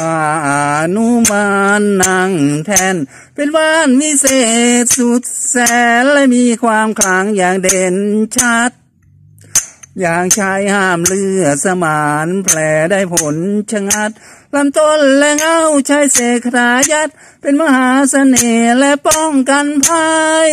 อานุมานนั่งแทนเป็นว่านวิเศษสุดแสนและมีความขลังอย่างเด่นชัด อย่างชายห้ามเลือดสมานแผลได้ผลชงัดลำต้นและเงาใช้เสกรายัดเป็นมหาเสน่ห์และป้องกันภัย